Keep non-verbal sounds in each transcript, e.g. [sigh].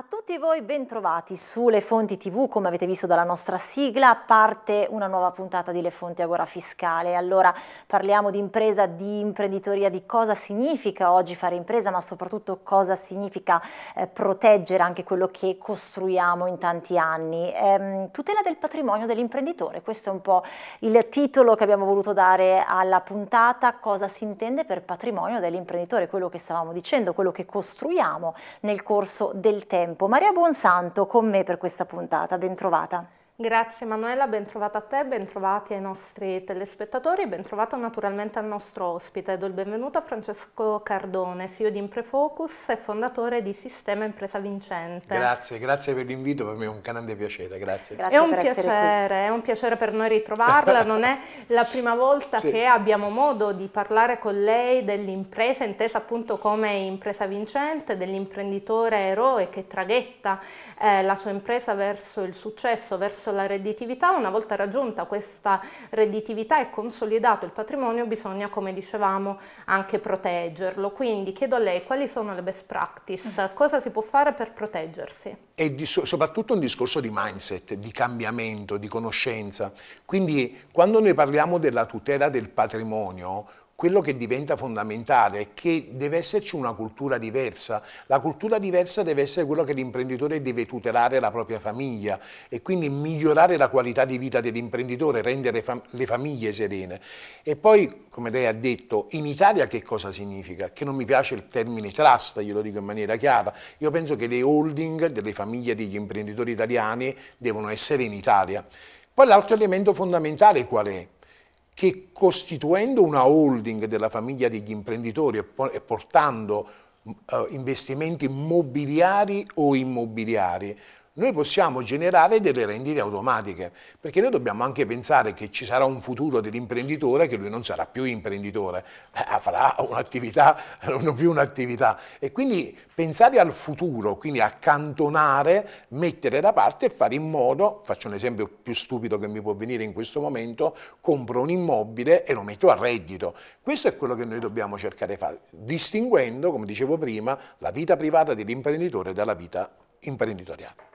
A tua tutti voi, bentrovati su Le Fonti TV, come avete visto dalla nostra sigla, parte una nuova puntata di Le Fonti Agora Fiscale. Allora parliamo di impresa, di imprenditoria, di cosa significa oggi fare impresa, ma soprattutto cosa significa eh, proteggere anche quello che costruiamo in tanti anni. Ehm, tutela del patrimonio dell'imprenditore, questo è un po' il titolo che abbiamo voluto dare alla puntata, cosa si intende per patrimonio dell'imprenditore, quello che stavamo dicendo, quello che costruiamo nel corso del tempo. Ma Maria Bonsanto con me per questa puntata, ben trovata. Grazie Manuela, ben a te, bentrovati ai nostri telespettatori, ben trovato naturalmente al nostro ospite. Do il benvenuto a Francesco Cardone, CEO di Imprefocus e fondatore di Sistema Impresa Vincente. Grazie, grazie per l'invito, per me è un grande piacere, grazie. grazie è un piacere, è un piacere per noi ritrovarla, non è la prima volta sì. che abbiamo modo di parlare con lei dell'impresa, intesa appunto come impresa vincente, dell'imprenditore eroe che traghetta eh, la sua impresa verso il successo, verso verso la redditività, una volta raggiunta questa redditività e consolidato il patrimonio bisogna, come dicevamo, anche proteggerlo. Quindi chiedo a lei quali sono le best practice, mm. cosa si può fare per proteggersi? È di, soprattutto un discorso di mindset, di cambiamento, di conoscenza. Quindi quando noi parliamo della tutela del patrimonio, quello che diventa fondamentale è che deve esserci una cultura diversa. La cultura diversa deve essere quella che l'imprenditore deve tutelare la propria famiglia e quindi migliorare la qualità di vita dell'imprenditore, rendere fam le famiglie serene. E poi, come lei ha detto, in Italia che cosa significa? Che non mi piace il termine trust, glielo dico in maniera chiara. Io penso che le holding delle famiglie degli imprenditori italiani devono essere in Italia. Poi l'altro elemento fondamentale qual è? che costituendo una holding della famiglia degli imprenditori e portando eh, investimenti mobiliari o immobiliari noi possiamo generare delle rendite automatiche, perché noi dobbiamo anche pensare che ci sarà un futuro dell'imprenditore che lui non sarà più imprenditore, farà eh, un'attività, eh, non più un'attività. E quindi pensare al futuro, quindi accantonare, mettere da parte e fare in modo, faccio un esempio più stupido che mi può venire in questo momento, compro un immobile e lo metto a reddito. Questo è quello che noi dobbiamo cercare di fare, distinguendo, come dicevo prima, la vita privata dell'imprenditore dalla vita imprenditoriale.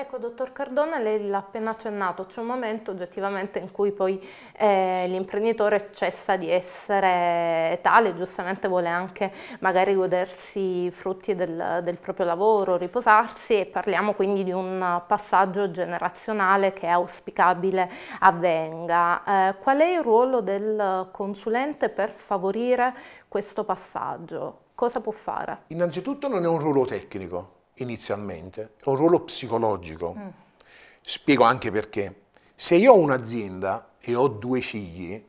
Ecco, dottor Cardone, lei l'ha appena accennato, c'è un momento oggettivamente in cui poi eh, l'imprenditore cessa di essere tale, giustamente vuole anche magari godersi i frutti del, del proprio lavoro, riposarsi e parliamo quindi di un passaggio generazionale che è auspicabile avvenga. Eh, qual è il ruolo del consulente per favorire questo passaggio? Cosa può fare? Innanzitutto non è un ruolo tecnico, inizialmente, è un ruolo psicologico. Mm. Spiego anche perché. Se io ho un'azienda e ho due figli,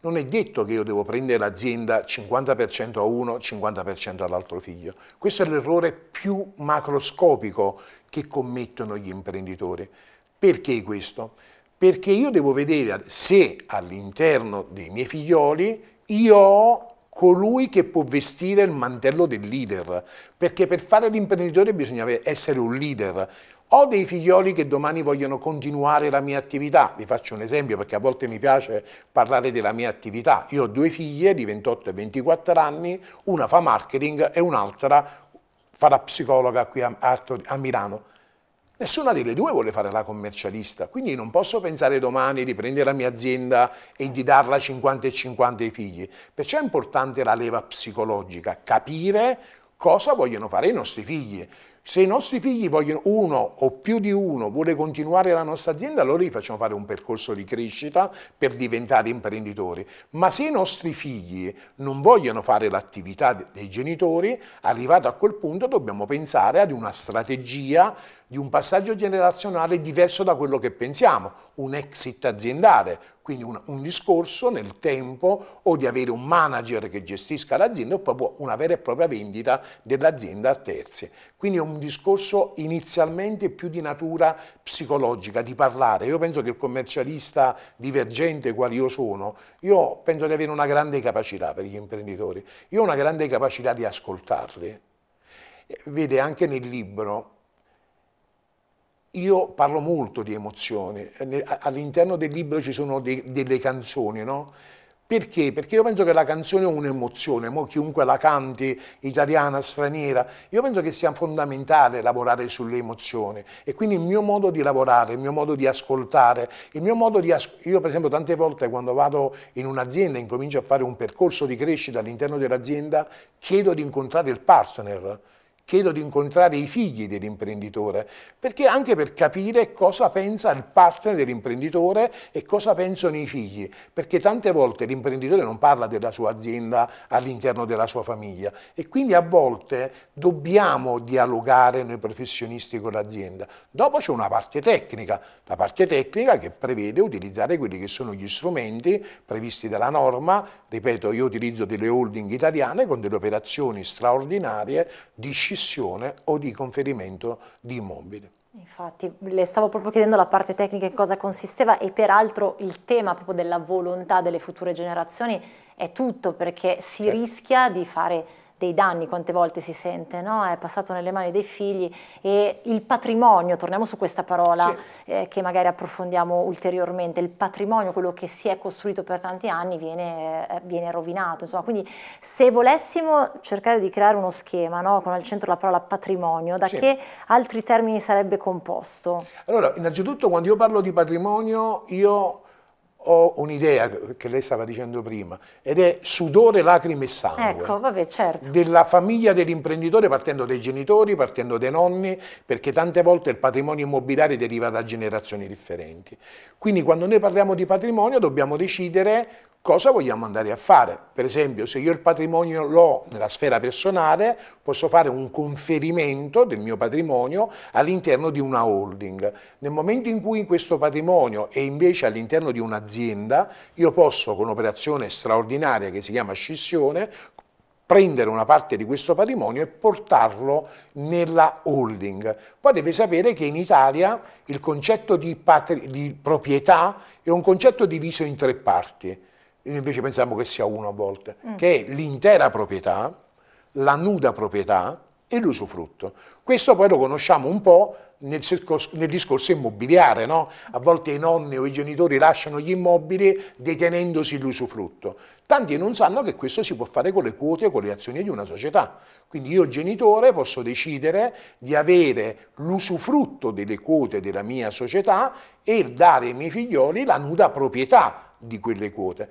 non è detto che io devo prendere l'azienda 50% a uno, 50% all'altro figlio. Questo è l'errore più macroscopico che commettono gli imprenditori. Perché questo? Perché io devo vedere se all'interno dei miei figlioli io ho colui che può vestire il mantello del leader, perché per fare l'imprenditore bisogna essere un leader. Ho dei figlioli che domani vogliono continuare la mia attività, vi faccio un esempio perché a volte mi piace parlare della mia attività. Io ho due figlie di 28 e 24 anni, una fa marketing e un'altra farà psicologa qui a, a, a Milano Nessuna delle due vuole fare la commercialista, quindi non posso pensare domani di prendere la mia azienda e di darla 50 e 50 ai figli. Perciò è importante la leva psicologica, capire cosa vogliono fare i nostri figli. Se i nostri figli vogliono, uno o più di uno vuole continuare la nostra azienda, allora gli facciamo fare un percorso di crescita per diventare imprenditori. Ma se i nostri figli non vogliono fare l'attività dei genitori, arrivato a quel punto dobbiamo pensare ad una strategia di un passaggio generazionale diverso da quello che pensiamo, un exit aziendale, quindi un, un discorso nel tempo o di avere un manager che gestisca l'azienda o proprio una vera e propria vendita dell'azienda a terzi. Quindi è un discorso inizialmente più di natura psicologica, di parlare. Io penso che il commercialista divergente quale io sono, io penso di avere una grande capacità per gli imprenditori, io ho una grande capacità di ascoltarli. Vede anche nel libro io parlo molto di emozioni, eh, all'interno del libro ci sono dei, delle canzoni, no? Perché? Perché io penso che la canzone è un'emozione, chiunque la canti, italiana, straniera, io penso che sia fondamentale lavorare sulle emozioni e quindi il mio modo di lavorare, il mio modo di ascoltare, il mio modo di... As- io per esempio tante volte quando vado in un'azienda e incomincio a fare un percorso di crescita all'interno dell'azienda, chiedo di incontrare il partner, chiedo di incontrare i figli dell'imprenditore, perché anche per capire cosa pensa il partner dell'imprenditore e cosa pensano i figli, perché tante volte l'imprenditore non parla della sua azienda all'interno della sua famiglia e quindi a volte dobbiamo dialogare noi professionisti con l'azienda. Dopo c'è una parte tecnica, la parte tecnica che prevede utilizzare quelli che sono gli strumenti previsti dalla norma, ripeto io utilizzo delle holding italiane con delle operazioni straordinarie di scissione o di conferimento di immobili. Infatti, le stavo proprio chiedendo la parte tecnica in cosa consisteva e peraltro il tema proprio della volontà delle future generazioni è tutto perché si sì. Certo. rischia di fare dei danni, quante volte si sente, no? è passato nelle mani dei figli e il patrimonio, torniamo su questa parola sì. eh, che magari approfondiamo ulteriormente, il patrimonio, quello che si è costruito per tanti anni viene, eh, viene rovinato, insomma, quindi se volessimo cercare di creare uno schema no? con al centro la parola patrimonio, da sì. che altri termini sarebbe composto? Allora, innanzitutto quando io parlo di patrimonio io ho un'idea che lei stava dicendo prima, ed è sudore, lacrime e sangue. Ecco, vabbè, certo. Della famiglia dell'imprenditore, partendo dai genitori, partendo dai nonni, perché tante volte il patrimonio immobiliare deriva da generazioni differenti. Quindi quando noi parliamo di patrimonio dobbiamo decidere cosa vogliamo andare a fare. Per esempio, se io il patrimonio l'ho nella sfera personale, posso fare un conferimento del mio patrimonio all'interno di una holding. Nel momento in cui questo patrimonio è invece all'interno di un'azienda, io posso, con un'operazione straordinaria che si chiama scissione, prendere una parte di questo patrimonio e portarlo nella holding. Poi deve sapere che in Italia il concetto di, di proprietà è un concetto diviso in tre parti noi invece pensiamo che sia uno a volte, mm. che è l'intera proprietà, la nuda proprietà e l'usufrutto. Questo poi lo conosciamo un po' nel, nel discorso immobiliare, no? a volte i nonni o i genitori lasciano gli immobili detenendosi l'usufrutto. Tanti non sanno che questo si può fare con le quote o con le azioni di una società. Quindi io genitore posso decidere di avere l'usufrutto delle quote della mia società e dare ai miei figlioli la nuda proprietà di quelle quote.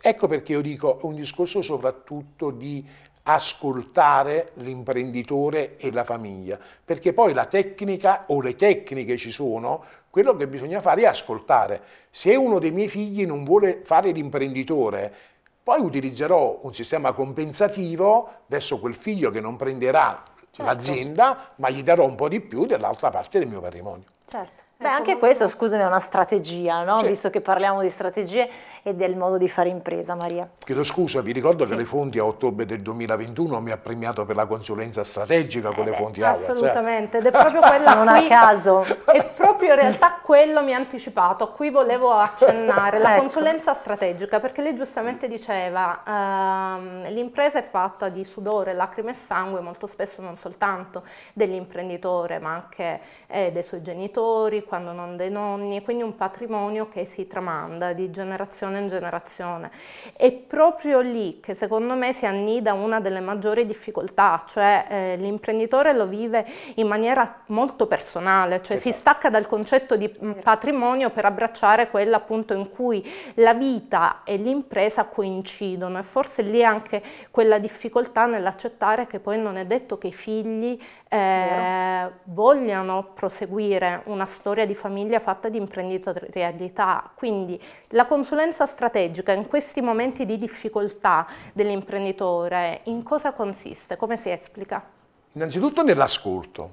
Ecco perché io dico un discorso soprattutto di ascoltare l'imprenditore e la famiglia, perché poi la tecnica o le tecniche ci sono, quello che bisogna fare è ascoltare. Se uno dei miei figli non vuole fare l'imprenditore, poi utilizzerò un sistema compensativo verso quel figlio che non prenderà certo. l'azienda, ma gli darò un po' di più dell'altra parte del mio patrimonio. Certo. Beh, ecco, anche questo, scusami, è una strategia, no? visto che parliamo di strategie e del modo di fare impresa, Maria. Chiedo scusa, vi ricordo sì. che le fonti a ottobre del 2021 mi ha premiato per la consulenza strategica con eh beh, le fonti AWAS. Eh. Assolutamente, ed è proprio quella [laughs] non qui, a caso. è proprio in realtà quello mi ha anticipato, a cui volevo accennare, la [laughs] ecco. consulenza strategica, perché lei giustamente diceva ehm, l'impresa è fatta di sudore, lacrime e sangue, molto spesso non soltanto dell'imprenditore, ma anche eh, dei suoi genitori, quando non dei nonni, quindi un patrimonio che si tramanda di generazione in generazione. È proprio lì che secondo me si annida una delle maggiori difficoltà, cioè eh, l'imprenditore lo vive in maniera molto personale, cioè esatto. si stacca dal concetto di patrimonio per abbracciare quella appunto in cui la vita e l'impresa coincidono e forse lì è anche quella difficoltà nell'accettare che poi non è detto che i figli eh, vogliano proseguire una storia storia di famiglia fatta di imprenditorialità, quindi la consulenza strategica in questi momenti di difficoltà dell'imprenditore in cosa consiste? Come si esplica? Innanzitutto nell'ascolto,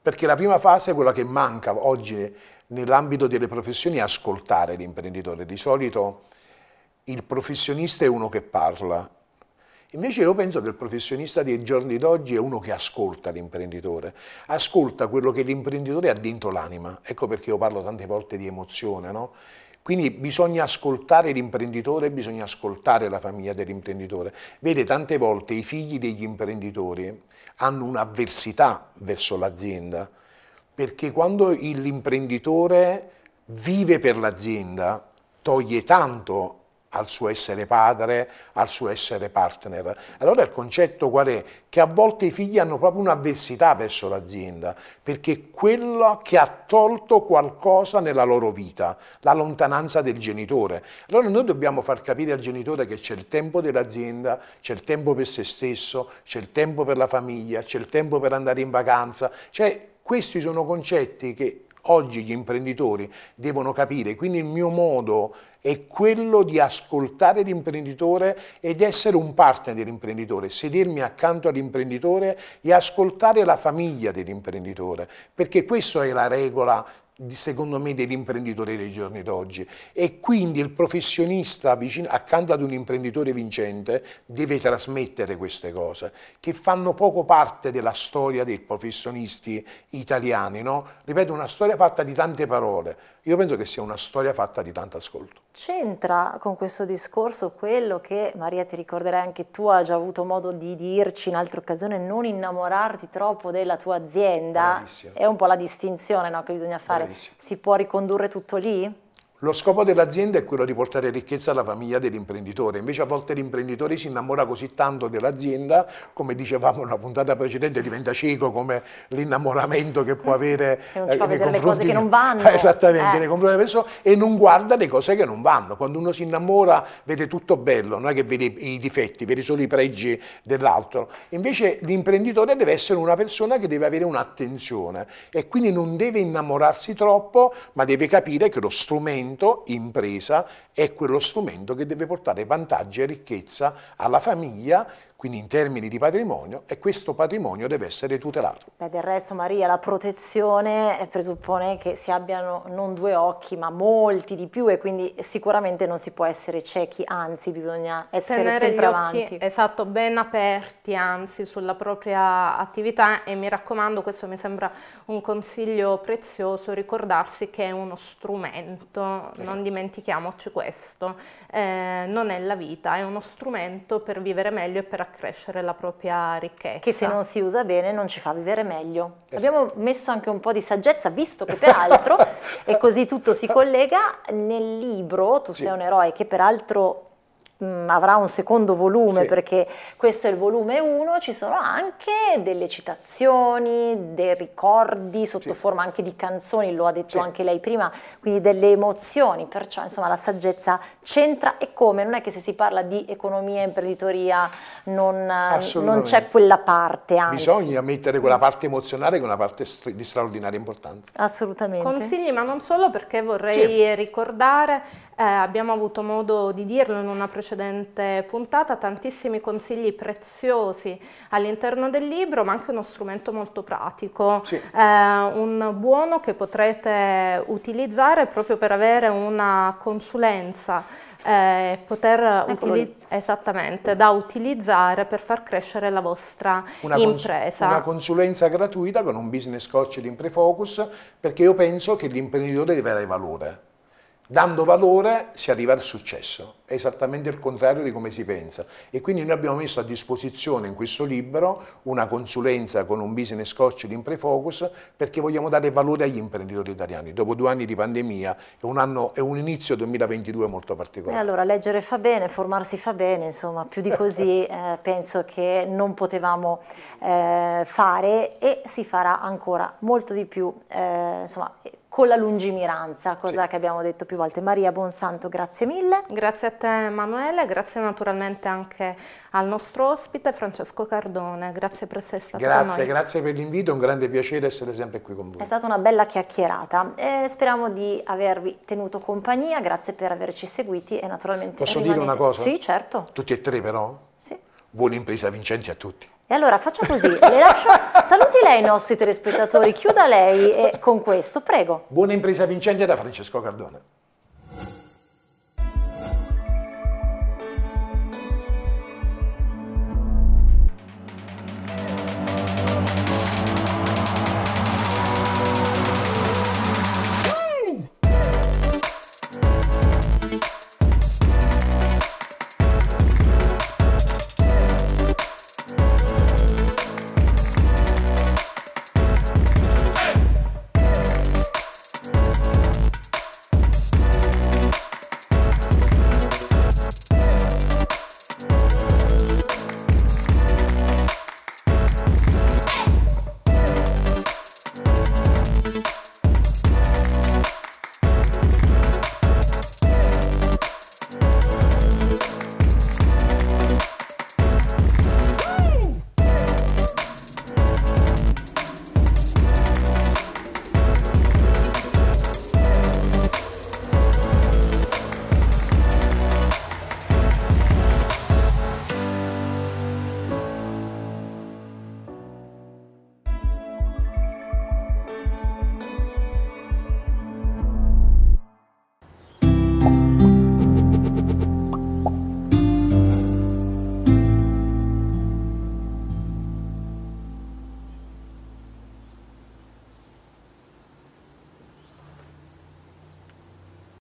perché la prima fase è quella che manca oggi nell'ambito delle professioni, ascoltare l'imprenditore. Di solito il professionista è uno che parla, Invece io penso che il professionista dei giorni d'oggi è uno che ascolta l'imprenditore, ascolta quello che l'imprenditore ha dentro l'anima. Ecco perché io parlo tante volte di emozione, no? Quindi bisogna ascoltare l'imprenditore, bisogna ascoltare la famiglia dell'imprenditore. Vede, tante volte i figli degli imprenditori hanno un'avversità verso l'azienda, perché quando l'imprenditore vive per l'azienda, toglie tanto al suo essere padre, al suo essere partner. Allora il concetto qual è? Che a volte i figli hanno proprio un'avversità verso l'azienda, perché è quello che ha tolto qualcosa nella loro vita, la lontananza del genitore. Allora noi dobbiamo far capire al genitore che c'è il tempo dell'azienda, c'è il tempo per se stesso, c'è il tempo per la famiglia, c'è il tempo per andare in vacanza, cioè questi sono concetti che oggi gli imprenditori devono capire, quindi il mio modo è quello di ascoltare l'imprenditore ed essere un partner dell'imprenditore, sedermi accanto all'imprenditore e ascoltare la famiglia dell'imprenditore, perché questa è la regola secondo me, dell'imprenditore dei giorni d'oggi. E quindi il professionista vicino, accanto ad un imprenditore vincente deve trasmettere queste cose, che fanno poco parte della storia dei professionisti italiani. No? Ripeto, una storia fatta di tante parole, io penso che sia una storia fatta di tanto ascolto. C'entra con questo discorso quello che, Maria ti ricorderai anche tu, hai già avuto modo di dirci in altre occasioni, non innamorarti troppo della tua azienda. Bravissima. È un po' la distinzione no, che bisogna fare. Bravissima. Si può ricondurre tutto lì? Lo scopo dell'azienda è quello di portare ricchezza alla famiglia dell'imprenditore, invece a volte l'imprenditore si innamora così tanto dell'azienda, come dicevamo in una puntata precedente, diventa cieco come l'innamoramento che può mm. avere eh, nei confronti, delle cose che non vanno. [laughs] Esattamente, eh. nei confronti delle persone e non guarda le cose che non vanno. Quando uno si innamora vede tutto bello, non è che vede i difetti, vede solo i pregi dell'altro. Invece l'imprenditore deve essere una persona che deve avere un'attenzione e quindi non deve innamorarsi troppo, ma deve capire che lo strumento strumento, impresa, è quello strumento che deve portare vantaggi e ricchezza alla famiglia, quindi in termini di patrimonio, e questo patrimonio deve essere tutelato. Beh, del resto Maria, la protezione eh, presuppone che si abbiano non due occhi, ma molti di più e quindi sicuramente non si può essere ciechi, anzi bisogna essere Tenere sempre gli avanti. Occhi, esatto, ben aperti anzi sulla propria attività e mi raccomando, questo mi sembra un consiglio prezioso, ricordarsi che è uno strumento Esatto. non dimentichiamoci questo, eh, non è la vita, è uno strumento per vivere meglio e per accrescere la propria ricchezza. Che se non si usa bene non ci fa vivere meglio. Esatto. Abbiamo messo anche un po' di saggezza, visto che peraltro, [laughs] e così tutto si collega, nel libro Tu sì. sei un eroe, che peraltro Mm, avrà un secondo volume sì. perché questo è il volume 1, ci sono anche delle citazioni, dei ricordi sotto sì. forma anche di canzoni, lo ha detto sì. anche lei prima, quindi delle emozioni, perciò insomma la saggezza c'entra e come, non è che se si parla di economia, e imprenditoria non, non c'è quella parte. Anzi. Bisogna mettere quella parte emozionale che è una parte di straordinaria importanza. Assolutamente. Consigli ma non solo perché vorrei ricordare, eh, abbiamo avuto modo di dirlo in una precedente precedente puntata tantissimi consigli preziosi all'interno del libro, ma anche uno strumento molto pratico, sì. eh, un buono che potrete utilizzare proprio per avere una consulenza eh, poter utili- esattamente da utilizzare per far crescere la vostra una impresa. una consulenza gratuita con un business coach di Imprefocus perché io penso che l'imprenditore deve avere valore Dando valore si arriva al successo, è esattamente il contrario di come si pensa. E quindi noi abbiamo messo a disposizione in questo libro una consulenza con un business coach di Imprefocus perché vogliamo dare valore agli imprenditori italiani. Dopo due anni di pandemia è un, anno, è un inizio 2022 molto particolare. E allora leggere fa bene, formarsi fa bene, insomma più di così [laughs] eh, penso che non potevamo eh, fare e si farà ancora molto di più. Eh, insomma, con la lungimiranza, cosa sì. che abbiamo detto più volte. Maria Bonsanto, grazie mille. Grazie a te Emanuele, grazie naturalmente anche al nostro ospite Francesco Cardone, grazie per essere stato grazie, con noi. Grazie per l'invito, un grande piacere essere sempre qui con voi. È stata una bella chiacchierata, eh, speriamo di avervi tenuto compagnia, grazie per averci seguiti e naturalmente... Posso rimanete... dire una cosa? Sì, certo. Tutti e tre però? Sì. Buona impresa vincenti a tutti. E allora faccia così, le lascio, saluti lei i nostri telespettatori, chiuda lei e con questo, prego. Buona impresa vincente da Francesco Cardone.